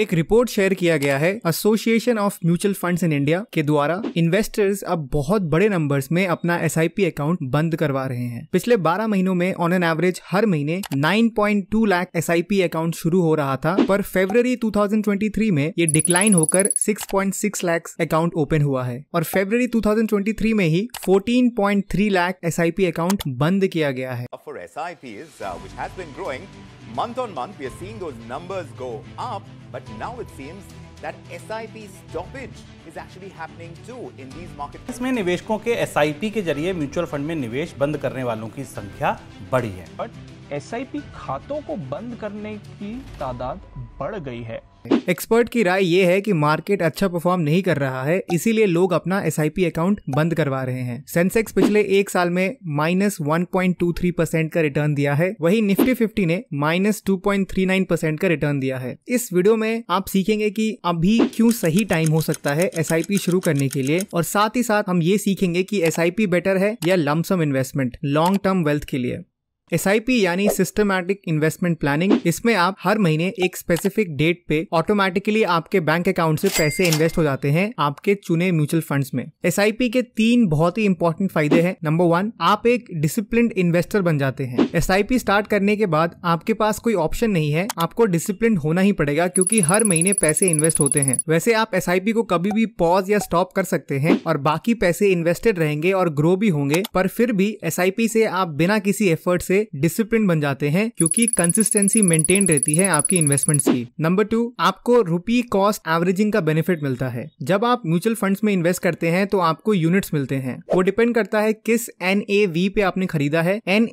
एक report share किया गया है Association of Mutual Funds in India के द्वारा इन्वेस्टर्स अब बहुत बड़े नंबर्स में अपना एस अकाउंट बंद करवा रहे हैं पिछले 12 महीनों में ऑन एन एवरेज हर महीने 9.2 लाख एस अकाउंट शुरू हो रहा था पर फेब्रवरी 2023 में ये डिक्लाइन होकर 6.6 लाख अकाउंट ओपन हुआ है और फेब्रवरी 2023 में ही 14.3 लाख एस अकाउंट बंद किया गया है Month on month, we are seeing those numbers go up, but now it seems that SIP stoppage is actually happening too in these markets. इसमें निवेशकों के SIP के जरिए म्यूचुअल फंड में निवेश बंद करने वालों की संख्या बढ़ी है बट एस खातों को बंद करने की तादाद बढ़ गई है है एक्सपर्ट की राय ये है कि मार्केट अच्छा परफॉर्म नहीं कर रहा है इसीलिए लोग अपना एस अकाउंट बंद करवा रहे हैं सेंसेक्स पिछले एक साल में माइनस वन का रिटर्न दिया है वही निफ्टी फिफ्टी ने माइनस टू का रिटर्न दिया है इस वीडियो में आप सीखेंगे की अभी क्यूँ सही टाइम हो सकता है एस शुरू करने के लिए और साथ ही साथ हम ये सीखेंगे कि एस बेटर है या lump sum investment long term wealth के लिए एस यानी सिस्टमैटिक इन्वेस्टमेंट प्लानिंग इसमें आप हर महीने एक स्पेसिफिक डेट पे ऑटोमेटिकली आपके बैंक अकाउंट से पैसे इन्वेस्ट हो जाते हैं आपके चुने म्यूचुअल फंड्स में एस के तीन बहुत ही इंपॉर्टेंट फायदे हैं नंबर वन आप एक डिसिप्लिन इन्वेस्टर बन जाते हैं एस स्टार्ट करने के बाद आपके पास कोई ऑप्शन नहीं है आपको डिसिप्लिन होना ही पड़ेगा क्योंकि हर महीने पैसे इन्वेस्ट होते हैं वैसे आप एस को कभी भी पॉज या स्टॉप कर सकते हैं और बाकी पैसे इन्वेस्टेड रहेंगे और ग्रो भी होंगे पर फिर भी एस से आप बिना किसी एफर्ट से डिसिप्लिन बन जाते हैं क्योंकि कंसिस्टेंसी मेंटेन रहती है आपकी इन्वेस्टमेंट की नंबर टू आपको रुपी कॉस्ट एवरेजिंग का बेनिफिट मिलता है जब आप म्यूचुअल फंड में इन्वेस्ट करते हैं तो आपको यूनिट्स मिलते हैं वो डिपेंड करता है किस एन पे आपने खरीदा है एन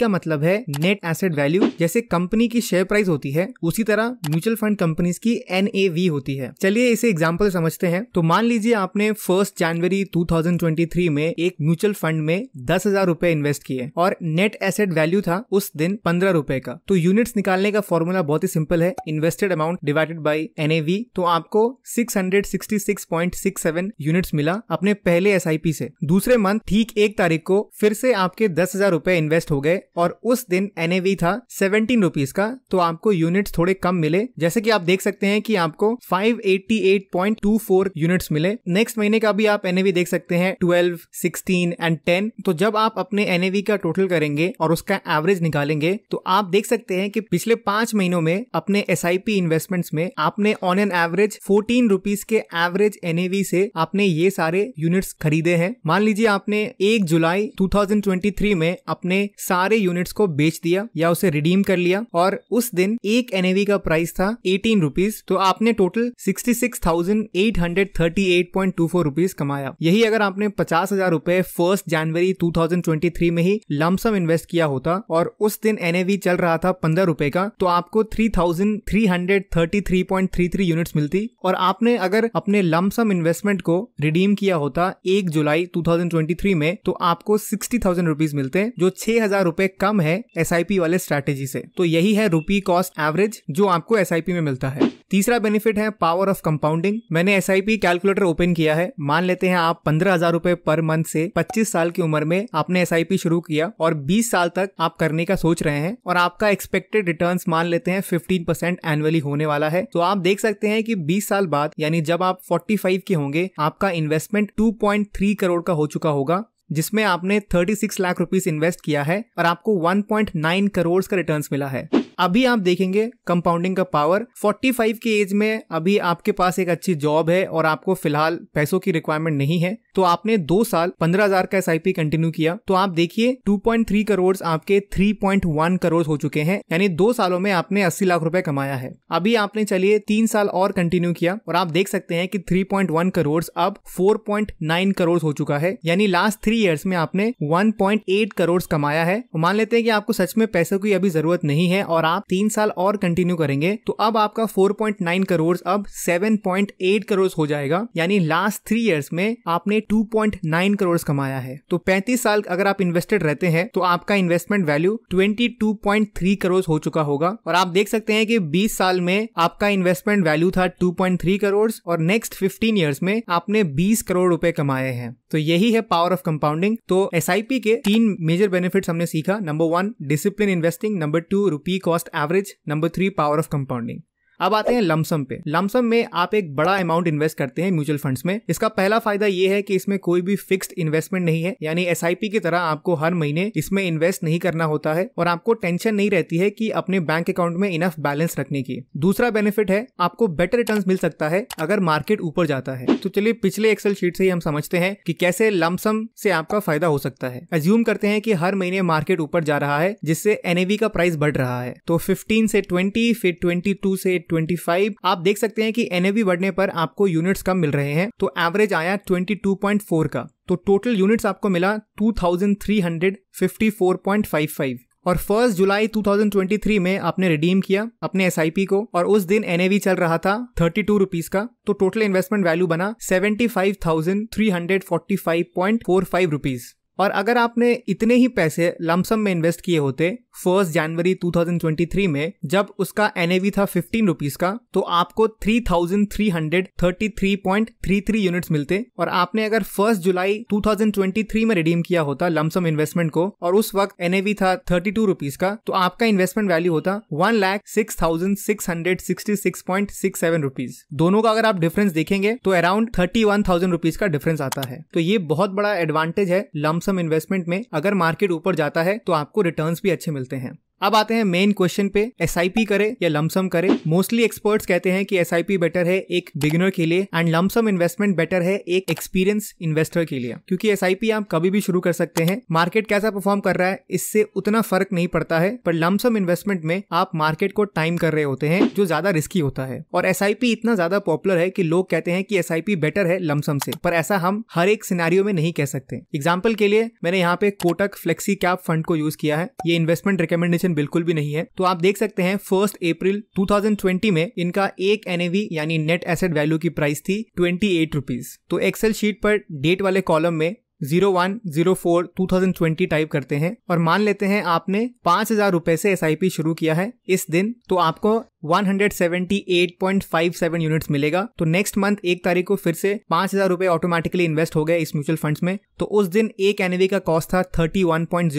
का मतलब है नेट एसेट वैल्यू जैसे कंपनी की शेयर प्राइस होती है उसी तरह म्यूचुअल फंड कंपनीज की एन होती है चलिए इसे एग्जाम्पल समझते हैं तो मान लीजिए आपने फर्स्ट जनवरी 2023 में एक म्यूचुअल फंड में दस हजार रूपए इन्वेस्ट किए और नेट एसेट वैल्यू वैल्यू था उस दिन पंद्रह रुपए का तो यूनिट्स निकालने का फॉर्मूला बहुत ही सिंपल है invested amount divided by N तो आपको 666.67 यूनिट्स मिला अपने पहले एस से दूसरे मंथ ठीक एक तारीख को फिर से आपके दस हजार रूपए इन्वेस्ट हो गए और उस दिन एन था सेवेंटीन रुपीज का तो आपको यूनिट्स थोड़े कम मिले जैसे कि आप देख सकते हैं कि आपको 588.24 यूनिट्स मिले नेक्स्ट महीने का भी आप एन देख सकते हैं 12, 16 एंड 10 तो जब आप अपने एन का टोटल करेंगे और उसका का एवरेज निकालेंगे तो आप देख सकते हैं कि पिछले पांच महीनों में अपने एस इन्वेस्टमेंट्स में आपने on an average fourteen rupees के एवरेज एनएवी से आपने ये सारे यूनिट्स खरीदे हैं मान लीजिए आपने एक जुलाई 2023 में अपने सारे यूनिट्स को बेच दिया या उसे रिडीम कर लिया और उस दिन एक एनएवी का प्राइस था एटीन रुपीज तो आपने total sixty six thousand eight hundred thirty eight point two four कमाया यही अगर आपने पचास हजार रूपए first January two thousand twenty three में ही लमसम इन्वेस्ट किया होता था और उस दिन एन चल रहा था पंद्रह रुपए का तो आपको three thousand three hundred thirty three point three three unit मिलती और आपने अगर अपने लमसम इन्वेस्टमेंट को रिडीम किया होता एक जुलाई टू थाउजेंड ट्वेंटी थ्री में तो आपको सिक्सटी थाउजेंड रुपीज मिलते जो छह हजार रुपए कम है एस आई पी वाले स्ट्रेटेजी से तो यही है रुपी कॉस्ट एवरेज जो आपको एस आई पी में मिलता है तीसरा बेनिफिट है पावर ऑफ कंपाउंडिंग मैंने S I P calculator open किया है मान लेते हैं आप पंद्रह हजार रूपए पर मंथ से पच्चीस साल की उम्र में आपने एस आई पी शुरू किया और बीस साल तक आप करने का सोच रहे हैं और आपका एक्सपेक्टेड रिटर्न मान लेते हैं फिफ्टीन परसेंट एनुअली होने वाला है तो आप देख सकते हैं कि बीस साल बाद यानी जब आप फोर्टी फाइव के होंगे आपका investment two point three crore का हो चुका होगा जिसमें आपने 36 लाख रुपीस इन्वेस्ट किया है और आपको 1.9 करोड़ का रिटर्न्स मिला है अभी आप देखेंगे कंपाउंडिंग का पावर 45 के एज में अभी आपके पास एक अच्छी जॉब है और आपको फिलहाल पैसों की रिक्वायरमेंट नहीं है तो आपने दो साल 15,000 हजार का एस कंटिन्यू किया तो आप देखिए 2.3 करोड़ आपके 3.1 करोड़ हो चुके हैं यानी दो सालों में आपने 80 लाख रुपए कमाया है अभी आपने चलिए तीन साल और कंटिन्यू किया और आप देख सकते हैं कि 3.1 करोड़ अब 4.9 करोड़ हो चुका है यानी लास्ट थ्री ईयर्स में आपने 1.8 करोड़ कमाया है तो मान लेते हैं कि आपको सच में पैसों की अभी जरूरत नहीं है और आप तीन साल और कंटिन्यू करेंगे तो अब आपका 4.9 करोड़ अब 7.8 करोड़ हो जाएगा यानी लास्ट थ्री इयर्स में आपने 2.9 करोड़ कमाया है तो 35 साल अगर आप इन्वेस्टेड रहते हैं तो आपका इन्वेस्टमेंट वैल्यू 22.3 करोड़ हो चुका होगा और आप देख सकते हैं कि 20 साल में आपका इन्वेस्टमेंट वैल्यू था 2.3 करोड़ और नेक्स्ट 15 इयर्स में आपने 20 करोड़ रुपए कमाए हैं तो यही है पावर ऑफ कंपाउंडिंग तो एस के तीन मेजर बेनिफिट हमने सीखा number one discipline investing number two rupee cost average number three power of compounding अब आते हैं लमसम पे लमसम में आप एक बड़ा अमाउंट इन्वेस्ट करते हैं म्यूचुअल फंड्स में इसका पहला फायदा ये है कि इसमें कोई भी फिक्स्ड इन्वेस्टमेंट नहीं है यानी एस की तरह आपको हर महीने इसमें इन्वेस्ट नहीं करना होता है और आपको टेंशन नहीं रहती है कि अपने बैंक अकाउंट में इनफ बैलेंस रखने की दूसरा बेनिफिट है आपको बेटर रिटर्न मिल सकता है अगर मार्केट ऊपर जाता है तो चलिए पिछले एक्सेल शीट से ही हम समझते हैं कि कैसे लमसम से आपका फायदा हो सकता है एज्यूम करते हैं कि हर महीने मार्केट ऊपर जा रहा है जिससे एनएवी का प्राइस बढ़ रहा है तो फिफ्टीन से ट्वेंटी फिर टू से 25 आप देख सकते हैं कि एनएवी बढ़ने पर आपको यूनिट्स कम मिल रहे हैं तो एवरेज आया 22.4 का तो टोटल यूनिट्स आपको मिला 2354.55 और फर्स्ट जुलाई 2023 में आपने रिडीम किया अपने एस को और उस दिन एन चल रहा था थर्टी टू रुपीज का तो टोटल इन्वेस्टमेंट वैल्यू बना seventy five thousand three hundred forty five point four five rupees और अगर आपने इतने ही पैसे लमसम में इन्वेस्ट किए होते फर्स्ट जनवरी 2023 में जब उसका एन था फिफ्टीन रुपीज का तो आपको 3,333.33 यूनिट्स मिलते और आपने अगर फर्स्ट जुलाई 2023 में रिडीम किया होता लमसम इन्वेस्टमेंट को और उस वक्त एन था थर्टी टू रुपीज का तो आपका इन्वेस्टमेंट वैल्यू होता one lakh six thousand six hundred sixty six point six seven rupees दोनों का अगर आप डिफरेंस देखेंगे तो around thirty one thousand rupees का डिफरेंस आता है तो ये बहुत बड़ा एडवांटेज है लमसम सम इन्वेस्टमेंट में अगर मार्केट ऊपर जाता है तो आपको रिटर्न भी अच्छे मिलते हैं अब आते हैं मेन क्वेश्चन पे एस आई पी करे या लमसम करे मोस्टली एक्सपर्ट्स कहते हैं कि एस आई पी बेटर है एक बिगिनर के लिए एंड लमसम इन्वेस्टमेंट बेटर है एक एक्सपीरियंस इन्वेस्टर के लिए क्योंकि एस आई पी आप कभी भी शुरू कर सकते हैं मार्केट कैसा परफॉर्म कर रहा है इससे उतना फर्क नहीं पड़ता है पर लमसम इन्वेस्टमेंट में आप मार्केट को टाइम कर रहे होते हैं जो ज्यादा रिस्की होता है और एस आई पी इतना ज्यादा पॉपुलर है कि लोग कहते हैं कि एस आई पी बेटर है लमसम से पर ऐसा हम हर एक सिनारियो में नहीं कह सकते एग्जाम्पल के लिए मैंने यहाँ पे कोटक फ्लेक्सी कैप फंड को यूज किया है ये इन्वेस्टमेंट रिकमेंडेशन रिजर्वेशन बिल्कुल भी नहीं है तो आप देख सकते हैं फर्स्ट अप्रैल 2020 में इनका एक एनएवी यानी नेट एसेट वैल्यू की प्राइस थी ट्वेंटी एट रुपीज तो एक्सेल शीट पर डेट वाले कॉलम में zero one zero four two thousand twenty type करते हैं और मान लेते हैं आपने पांच हजार रुपए से एस शुरू किया है इस दिन तो आपको 178.57 यूनिट्स मिलेगा तो नेक्स्ट मंथ एक तारीख को फिर से पांच हजार रुपए ऑटोमेटिकली इन्वेस्ट हो गए इस म्यूचुअल फंड्स में तो उस दिन एक एनएवी का कॉस्ट था 31.09 पॉइंट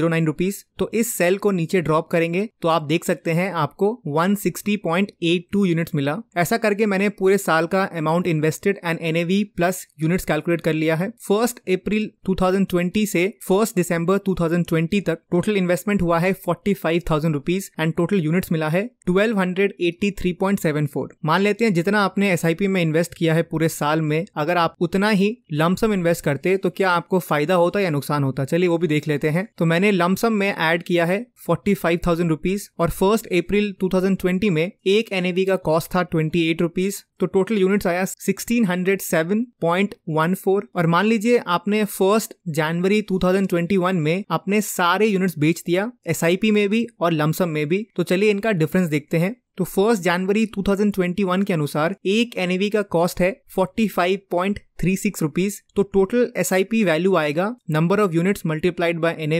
तो इस सेल को नीचे ड्रॉप करेंगे तो आप देख सकते हैं आपको वन यूनिट्स मिला ऐसा करके मैंने पूरे साल का amount invested and NAV plus units calculate कर लिया है फर्स्ट अप्रैल 2020 से फर्स्ट दिसंबर 2020 तक टोटल इन्वेस्टमेंट हुआ है forty five thousand rupees and total units मिला है ट्वेल्व हंड्रेड 83.74 मान लेते हैं जितना आपने एस में इन्वेस्ट किया है पूरे साल में अगर आप उतना ही लमसम इन्वेस्ट करते तो क्या आपको फायदा होता या नुकसान होता चलिए वो भी देख लेते हैं तो मैंने लमसम में ऐड किया है फोर्टी फाइव थाउजेंड रुपीज और फर्स्ट अप्रैल 2020 में एक एवी का कॉस्ट था ट्वेंटी एट रुपीज तो टोटल यूनिट्स आया 1607.14 और मान लीजिए आपने फर्स्ट जनवरी 2021 में अपने सारे यूनिट्स बेच दिया एस में भी और लमसम में भी तो चलिए इनका डिफरेंस देखते हैं तो फर्स्ट जनवरी 2021 के अनुसार एक एन का कॉस्ट है 45.36 रुपीस तो टोटल एस वैल्यू आएगा number of units multiplied by N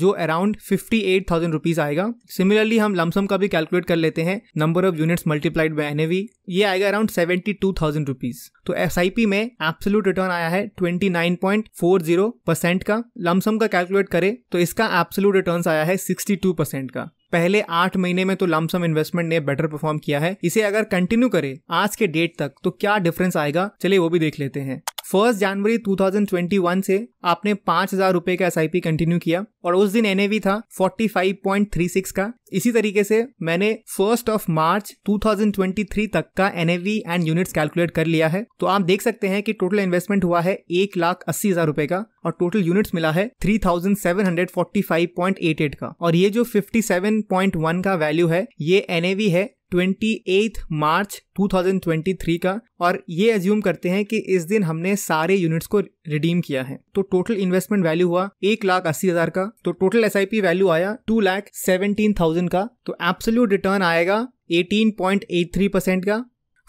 जो अराउंड 58,000 रुपीस आएगा सिमिलरली हम लमसम का भी कैलकुलेट कर लेते हैं number of units multiplied by N ये आएगा अराउंड 72,000 रुपीस तो एस में एप्सोलूट रिटर्न आया है 29.40 परसेंट का लमसम का कैलकुलेट करें तो इसका एप्सोलूट रिटर्न आया है 62 परसेंट का पहले आठ महीने में तो लमसम इन्वेस्टमेंट ने बेटर परफॉर्म किया है इसे अगर कंटिन्यू करे आज के डेट तक तो क्या डिफरेंस आएगा चलिए वो भी देख लेते हैं फर्स्ट जनवरी 2021 से आपने पांच हजार रुपए का एस कंटिन्यू किया और उस दिन एनएवी था 45.36 का इसी तरीके से मैंने फर्स्ट ऑफ मार्च 2023 तक का एनएवी एंड यूनिट्स कैलकुलेट कर लिया है तो आप देख सकते हैं कि टोटल इन्वेस्टमेंट हुआ है एक लाख अस्सी हजार रुपए का और टोटल यूनिट्स मिला है 3745.88 का और ये जो 57.1 का वैल्यू है ये एनएवी है एथ मार्च 2023 का और ये एज्यूम करते हैं कि इस दिन हमने सारे यूनिट्स को रिडीम किया है तो टोटल इन्वेस्टमेंट वैल्यू हुआ एक लाख अस्सी हजार का तो टोटल एस वैल्यू आया टू लाख सेवनटीन थाउजेंड का तो एब्सोल्यूट रिटर्न आएगा eighteen point eight three percent का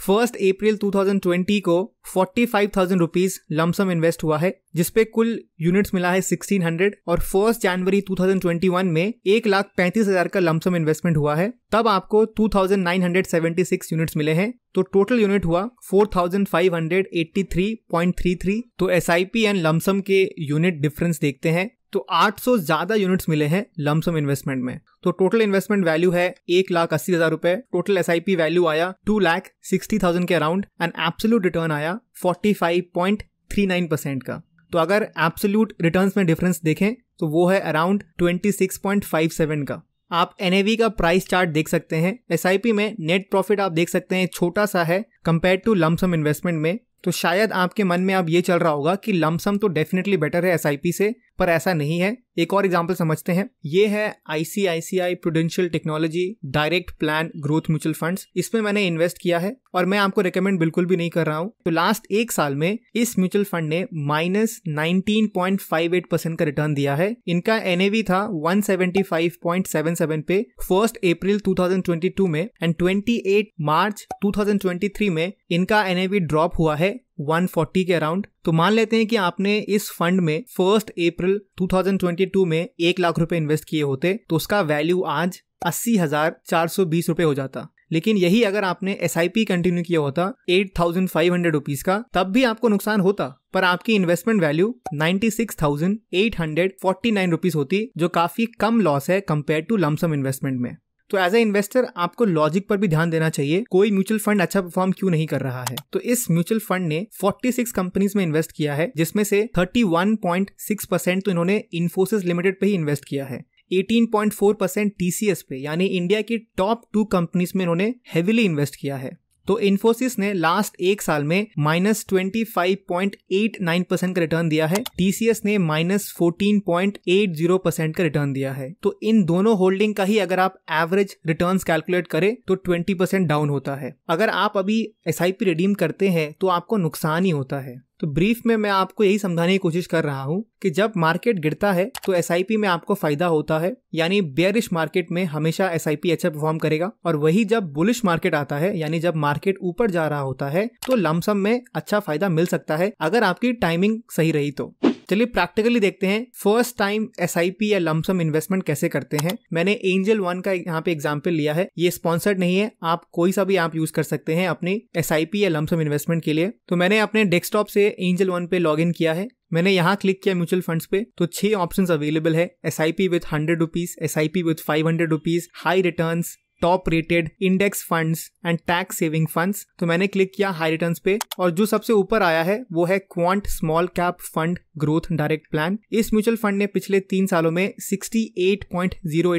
फर्स्ट अप्रैल 2020 को forty five thousand rupees lump sum invest हुआ है जिसपे कुल यूनिट्स मिला है 1600 और फर्स्ट जनवरी 2021 में एक लाख पैंतीस हजार का लमसम इन्वेस्टमेंट हुआ है तब आपको 2976 यूनिट्स मिले हैं तो टोटल यूनिट हुआ 4583.33 तो S I P and lump sum के यूनिट डिफरेंस देखते हैं तो 800 ज्यादा यूनिट्स मिले हैं लमसम इन्वेस्टमेंट में तो टोटल इन्वेस्टमेंट वैल्यू है एक लाख अस्सी हजार रुपए टोटल एस वैल्यू आया टू लाख सिक्सटी थाउजेंड के अराउंड एंड एब्सोल्यूट रिटर्न आया forty five point three nine percent का तो अगर एब्सोल्यूट रिटर्न में डिफरेंस देखें तो वो है around twenty six point five seven का आप एन का प्राइस चार्ट देख सकते हैं एस में नेट प्रॉफिट आप देख सकते हैं छोटा सा है कंपेयर टू लमसम इन्वेस्टमेंट में तो शायद आपके मन में अब ये चल रहा होगा कि लमसम तो डेफिनेटली बेटर है एस से पर ऐसा नहीं है एक और एग्जाम्पल समझते हैं ये है ICICI Prudential technology direct plan growth mutual fund इसमें मैंने इन्वेस्ट किया है और मैं आपको रिकमेंड बिल्कुल भी नहीं कर रहा हूँ तो लास्ट एक साल में इस म्यूचुअल फंड ने minus nineteen point five eight percent का रिटर्न दिया है इनका एनएवी था one seventy five point seven seven पे first April two thousand twenty two में and twenty eight March two thousand twenty three में इनका एनएवी ड्रॉप हुआ है 140 के अराउंड तो मान लेते हैं कि आपने इस फंड में फर्स्ट अप्रैल 2022 में एक लाख रुपए इन्वेस्ट किए होते तो उसका वैल्यू आज अस्सी हजार चार सौ बीस रुपए हो जाता लेकिन यही अगर आपने एस आई पी कंटिन्यू किया होता eight thousand five hundred rupees का तब भी आपको नुकसान होता पर आपकी investment value ninety six thousand eight hundred forty nine rupees होती जो काफी कम लॉस है कम्पेयर टू लमसम इन्वेस्टमेंट में तो एज ए इन्वेस्टर आपको लॉजिक पर भी ध्यान देना चाहिए कोई म्यूचुअल फंड अच्छा परफॉर्म क्यों नहीं कर रहा है तो इस म्यूचुअल फंड ने 46 कंपनीज में इन्वेस्ट किया है जिसमें से 31.6 परसेंट तो इन्होंने इन्फोसिस लिमिटेड पे ही इन्वेस्ट किया है 18.4 परसेंट टीसीएस पे यानी इंडिया की टॉप टू कंपनीज में इन्होंने हेविली इन्वेस्ट किया है तो इन्फोसिस ने लास्ट एक साल में minus twenty five point eight nine percent का रिटर्न दिया है टीसीएस ने minus fourteen point eight zero percent का रिटर्न दिया है तो इन दोनों होल्डिंग का ही अगर आप एवरेज रिटर्न कैलकुलेट करें तो ट्वेंटी परसेंट डाउन होता है अगर आप अभी एस आई पी रिडीम करते हैं तो आपको नुकसान ही होता है तो ब्रीफ में मैं आपको यही समझाने की कोशिश कर रहा हूँ कि जब मार्केट गिरता है तो एस में आपको फायदा होता है यानी बेयरिश मार्केट में हमेशा एस अच्छा परफॉर्म करेगा और वही जब बुलिश मार्केट आता है यानी जब मार्केट ऊपर जा रहा होता है तो लमसम में अच्छा फायदा मिल सकता है अगर आपकी टाइमिंग सही रही तो चलिए प्रैक्टिकली देखते हैं फर्स्ट टाइम एस या लमसम इन्वेस्टमेंट कैसे करते हैं मैंने एंजल वन का यहाँ पे एग्जाम्पल लिया है ये स्पॉन्सर्ड नहीं है आप कोई सा भी आप यूज कर सकते हैं अपने एस या लमसम इन्वेस्टमेंट के लिए तो मैंने अपने डेस्कटॉप से एंजल वन पे लॉग किया है मैंने यहाँ क्लिक किया म्यूचुअल फंड्स पे तो छह ऑप्शंस अवेलेबल है S I P with hundred rupees S I P with five hundred rupees high return top rated index funds and tax saving funds तो मैंने क्लिक किया हाई रिटर्न पे और जो सबसे ऊपर आया है वो है quant small cap fund growth direct plan इस म्यूचुअल फंड ने पिछले तीन सालों में 68.08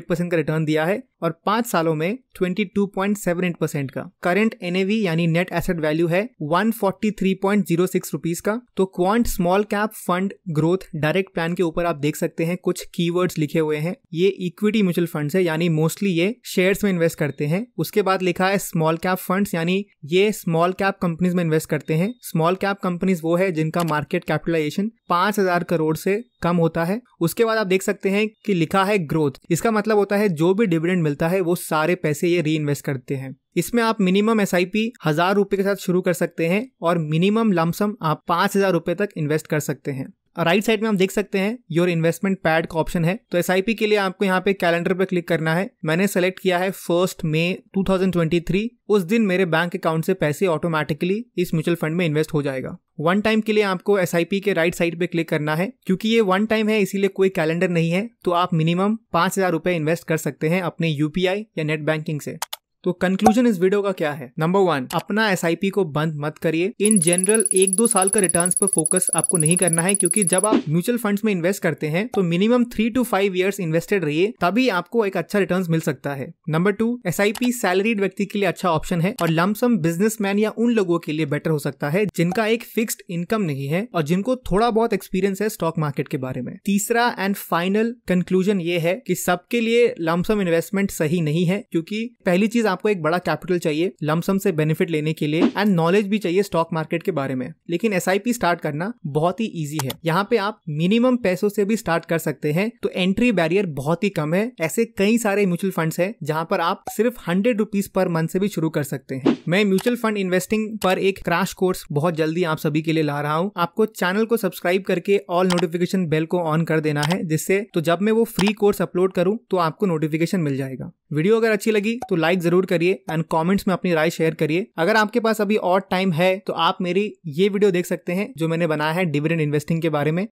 परसेंट का रिटर्न दिया है और पांच सालों में 22.78 परसेंट का करंट एनएवी यानी नेट एसेट वैल्यू है 143.06 रुपीस का तो quant small cap fund growth direct plan के ऊपर आप देख सकते हैं कुछ कीवर्ड्स लिखे हुए हैं ये इक्विटी म्यूचुअल फंड्स है यानी मोस्टली ये शेयर्स में इन्वेस्ट इन्वेस्ट करते हैं उसके बाद लिखा है स्मॉल कैप फंड्स यानी ये स्मॉल कैप कंपनीज में इन्वेस्ट करते हैं स्मॉल कैप कंपनीज वो है जिनका मार्केट कैपिटलाइजेशन पांच हजार करोड़ से कम होता है उसके बाद आप देख सकते हैं कि लिखा है ग्रोथ इसका मतलब होता है जो भी डिविडेंड मिलता है वो सारे पैसे ये री इन्वेस्ट करते हैं इसमें आप मिनिमम एस आई पी हजार रुपए के साथ शुरू कर सकते हैं और मिनिमम लमसम आप पांच हजार रुपए तक इन्वेस्ट कर सकते हैं राइट साइड में हम देख सकते हैं योर इन्वेस्टमेंट पैड का ऑप्शन है तो एस के लिए आपको यहाँ पे कैलेंडर पर क्लिक करना है मैंने सेलेक्ट किया है फर्स्ट मे 2023 उस दिन मेरे बैंक अकाउंट से पैसे ऑटोमेटिकली इस म्यूचुअल फंड में इन्वेस्ट हो जाएगा वन टाइम के लिए आपको एस के राइट साइड पे क्लिक करना है क्योंकि ये वन टाइम है इसीलिए कोई कैलेंडर नहीं है तो आप मिनिमम पांच हजार रुपए इन्वेस्ट कर सकते हैं अपने यूपीआई या नेट बैंकिंग से तो कंक्लूजन इस वीडियो का क्या है नंबर वन अपना एस को बंद मत करिए इन जनरल एक दो साल का रिटर्न पर फोकस आपको नहीं करना है क्योंकि जब आप म्यूचुअल फंड में इन्वेस्ट करते हैं तो minimum three two five years invested रहिए तभी आपको एक अच्छा रिटर्न मिल सकता है नंबर टू एस सैलरीड व्यक्ति के लिए अच्छा ऑप्शन है और लमसम बिजनेसमैन या उन लोगों के लिए बेटर हो सकता है जिनका एक फिक्स्ड इनकम नहीं है और जिनको थोड़ा बहुत एक्सपीरियंस है स्टॉक मार्केट के बारे में तीसरा एंड फाइनल कंक्लूजन ये है कि सबके लिए लमसम इन्वेस्टमेंट सही नहीं है क्योंकि पहली चीज आपको एक बड़ा कैपिटल चाहिए लमसम से बेनिफिट लेने के लिए एंड नॉलेज भी चाहिए स्टॉक मार्केट के बारे में लेकिन एस स्टार्ट करना बहुत ही ईजी है यहाँ पे आप मिनिमम पैसों से भी स्टार्ट कर सकते हैं तो एंट्री बैरियर बहुत ही कम है ऐसे कई सारे म्यूचुअल फंड है जहाँ पर आप सिर्फ हंड्रेड रुपीज पर मंथ से भी शुरू कर सकते हैं मैं म्यूचुअल फंड इन्वेस्टिंग पर एक क्रैश कोर्स बहुत जल्दी आप सभी के लिए ला रहा हूँ आपको चैनल को सब्सक्राइब करके ऑल नोटिफिकेशन बेल को ऑन कर देना है जिससे तो जब मैं वो फ्री कोर्स अपलोड करूँ तो आपको नोटिफिकेशन मिल जाएगा वीडियो अगर अच्छी लगी तो लाइक जरूर करिए एंड कॉमेंट्स में अपनी राय शेयर करिए अगर आपके पास अभी और टाइम है तो आप मेरी ये वीडियो देख सकते हैं जो मैंने बनाया है डिविडेंड इन्वेस्टिंग के बारे में